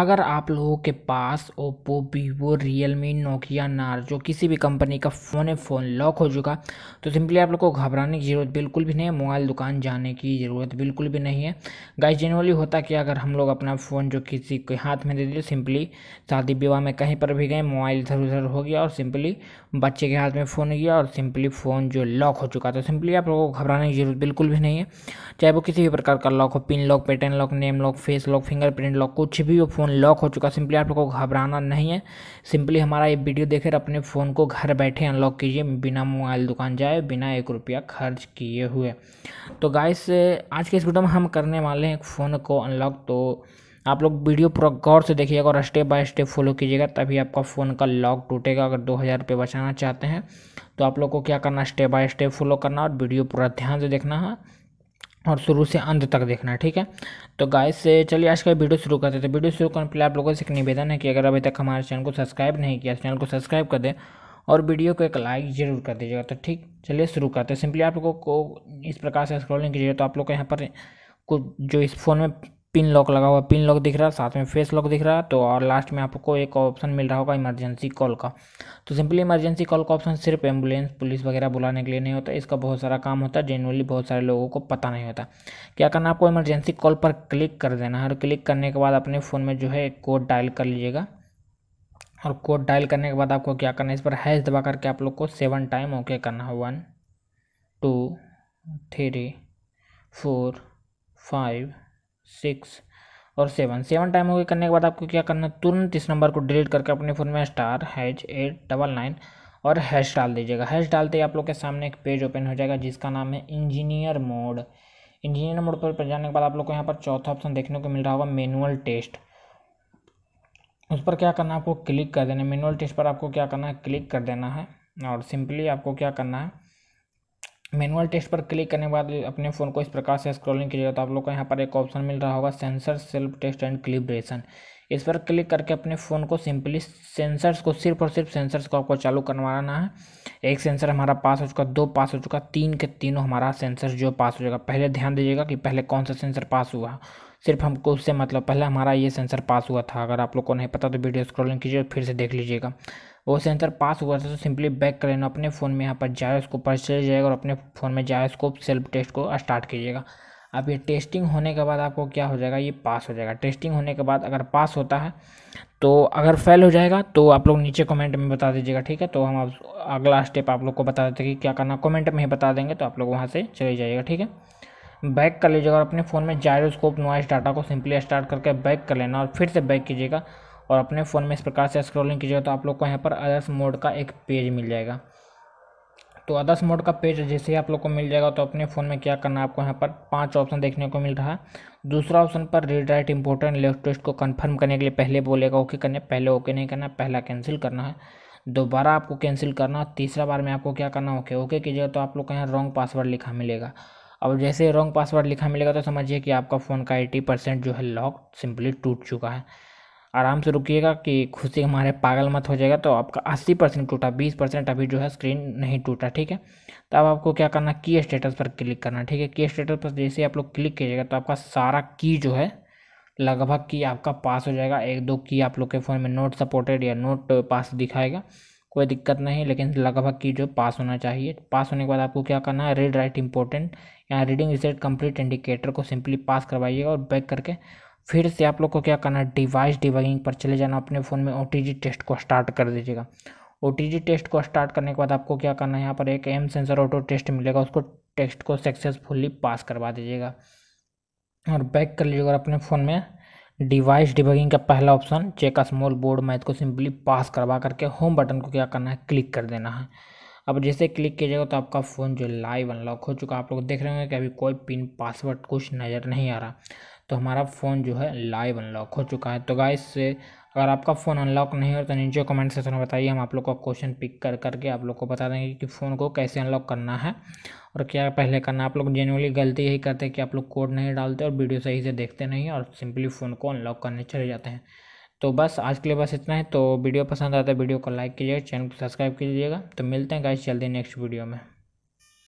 अगर आप लोगों के पास Oppo Vivo Realme Nokia Narzo किसी भी कंपनी का फ़ोन है फ़ोन लॉक हो चुका तो सिंपली आप लोग को घबराने की ज़रूरत बिल्कुल भी नहीं है मोबाइल दुकान जाने की ज़रूरत बिल्कुल भी नहीं है गाइस जनरली होता कि अगर हम लोग अपना फ़ोन जो किसी के हाथ में दे दिए सिंपली शादी विवाह में कहीं पर भी गए मोबाइल इधर उधर हो गया और सिंपली बच्चे के हाथ में फ़ोन गया और सिंपली फ़ोन जो लॉक हो चुका तो सिंपली आप लोगों को घबराने की ज़रूरत बिल्कुल भी नहीं है चाहे वो किसी भी प्रकार का लॉक हो pin lock pattern lock name lock face lock fingerprint lock कुछ भी हो फ़ोन लॉक हो चुका सिंपली आप लोग को घबराना नहीं है सिंपली हमारा ये वीडियो देखकर अपने फ़ोन को घर बैठे अनलॉक कीजिए बिना मोबाइल दुकान जाए बिना एक रुपया खर्च किए हुए तो गाइस आज के इस वीडियो में हम करने वाले हैं फ़ोन को अनलॉक तो आप लोग वीडियो पूरा गौर से देखिएगा और स्टेप बाय स्टेप फॉलो कीजिएगा तभी आपका फ़ोन का लॉक टूटेगा अगर दो हज़ार रुपये बचाना चाहते हैं तो आप लोग को क्या करना स्टेप बाय स्टेप फॉलो करना और वीडियो पूरा ध्यान से देखना है हाँ। और शुरू से अंत तक देखना ठीक है तो गाइस से चलिए आज का वीडियो शुरू करते हैं तो वीडियो शुरू करने पहले आप लोगों से एक निवेदन है कि अगर अभी तक हमारे चैनल को सब्सक्राइब नहीं किया चैनल को सब्सक्राइब कर दें और वीडियो को एक लाइक जरूर कर दीजिएगा तो ठीक चलिए शुरू करते हैं सिंपली आप लोगों को इस प्रकार से स्क्रॉलिंग कीजिएगा तो आप लोग को यहाँ पर कुछ जो इस फ़ोन में पिन लॉक लगा हुआ पिन लॉक दिख रहा है साथ में फेस लॉक दिख रहा है तो और लास्ट में आपको एक ऑप्शन मिल रहा होगा इमरजेंसी कॉल का तो सिंपली इमरजेंसी कॉल का ऑप्शन सिर्फ एम्बुलेंस पुलिस वगैरह बुलाने के लिए नहीं होता इसका बहुत सारा काम होता है जेनरली बहुत सारे लोगों को पता नहीं होता क्या करना आपको इमरजेंसी कॉल पर क्लिक कर देना है और क्लिक करने के बाद अपने फ़ोन में जो है एक कोड डायल कर लीजिएगा और कोड डायल करने के बाद आपको क्या करना है इस पर हैश दबा करके आप लोग को सेवन टाइम ओके करना है one two three four five six और सेवन सेवन टाइम हो गए करने के बाद आपको क्या करना है तुरंत इस नंबर को डिलीट करके अपने फ़ोन में star hash eight double nine और हैश डाल दीजिएगा हैश डालते ही आप लोग के सामने एक पेज ओपन हो जाएगा जिसका नाम है इंजीनियर मोड इंजीनियर मोड पर जाने के बाद आप लोग को यहाँ पर चौथा ऑप्शन देखने को मिल रहा होगा मैनुअल टेस्ट उस पर क्या करना है आपको क्लिक कर देना है मैनुअल टेस्ट पर आपको क्या करना है क्लिक कर देना है और सिंपली आपको क्या करना है मैनुअल टेस्ट पर क्लिक करने के बाद अपने फ़ोन को इस प्रकार से स्क्रॉलिंग कीजिएगा तो आप लोग को यहाँ पर एक ऑप्शन मिल रहा होगा sensor self test and calibration इस पर क्लिक करके अपने फ़ोन को सिंपली सेंसर्स को सिर्फ और सिर्फ सेंसर्स को आपको चालू करवाना है एक सेंसर हमारा पास हो चुका दो पास हो चुका तीन के तीनों हमारा सेंसर जो पास हो जाएगा पहले ध्यान दीजिएगा कि पहले कौन सा सेंसर पास हुआ सिर्फ हमको उससे मतलब पहले हमारा ये सेंसर पास हुआ था अगर आप लोग को नहीं पता तो वीडियो स्क्रॉलिंग कीजिए फिर से देख लीजिएगा वो सेंसर पास हुआ था तो सिंपली बैक कर लेना अपने फ़ोन में यहाँ पर जायरोस्कोप पर चले जाएगा और अपने फ़ोन में जायरोस्कोप सेल्फ टेस्ट को स्टार्ट कीजिएगा अब ये टेस्टिंग होने के बाद आपको क्या हो जाएगा ये पास हो जाएगा टेस्टिंग होने के बाद अगर पास होता है तो अगर फेल हो जाएगा तो आप लोग नीचे कमेंट में बता दीजिएगा ठीक है तो हम आप अगला स्टेप आप लोग को बता देते कि क्या करना कमेंट में ही बता देंगे तो आप लोग वहाँ से चले जाइएगा ठीक है बैक कर लीजिएगा और अपने फ़ोन में जायरोस्कोप नॉइस डाटा को सिंपली स्टार्ट करके बैक कर लेना और फिर से बैक कीजिएगा और अपने फ़ोन में इस प्रकार से स्क्रॉलिंग कीजिएगा तो आप लोग को यहाँ पर अदर्स मोड का एक पेज मिल जाएगा तो अदर्स मोड का पेज जैसे ही आप लोग को मिल जाएगा तो अपने फ़ोन में क्या करना है आपको यहाँ पर पांच ऑप्शन देखने को मिल रहा है दूसरा ऑप्शन पर read write important left test को कंफर्म करने के लिए पहले बोलेगा ओके करने पहले ओके नहीं करना पहला कैंसिल करना है दोबारा आपको कैंसिल करना तीसरा बार में आपको क्या करना ओके ओके कीजिएगा तो आप लोग को यहाँ रॉन्ग पासवर्ड लिखा मिलेगा अब जैसे रॉन्ग पासवर्ड लिखा मिलेगा तो समझिए कि आपका फ़ोन का एट्टी परसेंट जो है लॉक सिंपली टूट चुका है आराम से रुकिएगा कि खुशी हमारे पागल मत हो जाएगा तो आपका अस्सी परसेंट टूटा बीस परसेंट अभी जो है स्क्रीन नहीं टूटा ठीक है तो अब आपको क्या करना की स्टेटस पर क्लिक करना ठीक है की स्टेटस पर जैसे आप लोग क्लिक कीजिएगा तो आपका सारा की जो है लगभग की आपका पास हो जाएगा एक दो की आप लोग के फ़ोन में नोट सपोर्टेड या नोट पास दिखाएगा कोई दिक्कत नहीं लेकिन लगभग की जो पास होना चाहिए पास होने के बाद आपको क्या करना है रीड राइट इंपॉर्टेंट यहाँ रीडिंग रिजल्ट कंप्लीट इंडिकेटर को सिंपली पास करवाइएगा और बैक करके फिर से आप लोग को क्या करना है डिवाइस डिबगिंग पर चले जाना अपने फ़ोन में ओ टेस्ट को स्टार्ट कर दीजिएगा ओ टेस्ट को स्टार्ट करने के बाद आपको क्या करना है यहाँ पर एक एम सेंसर ऑटो टेस्ट मिलेगा उसको टेस्ट को सक्सेसफुली पास करवा दीजिएगा और बैक कर लीजिएगा अपने फ़ोन में डिवाइस डिबगिंग का पहला option check small board math को सिंपली पास करवा करके होम बटन को क्या करना है क्लिक कर देना है अब जैसे क्लिक कीजिएगा तो आपका फ़ोन जो लाइव अनलॉक हो चुका आप लोग देख रहे होंगे कि अभी कोई पिन पासवर्ड कुछ नज़र नहीं आ रहा तो हमारा फ़ोन जो है लाइव अनलॉक हो चुका है तो गाइस अगर आपका फ़ोन अनलॉक नहीं हो तो नीचे कमेंट सेक्शन में बताइए हम आप लोग का क्वेश्चन पिक कर करके आप लोग को बता देंगे कि फ़ोन को कैसे अनलॉक करना है और क्या पहले करना आप लोग जेनुअली गलती यही करते हैं कि आप लोग कोड नहीं डालते और वीडियो सही से देखते नहीं और सिंपली फ़ोन को अनलॉक करने चले जाते हैं तो बस आज के लिए बस इतना है तो वीडियो पसंद आता है वीडियो को लाइक कीजिएगा चैनल को सब्सक्राइब कीजिएगा तो मिलते हैं गाइस जल्दी नेक्स्ट वीडियो में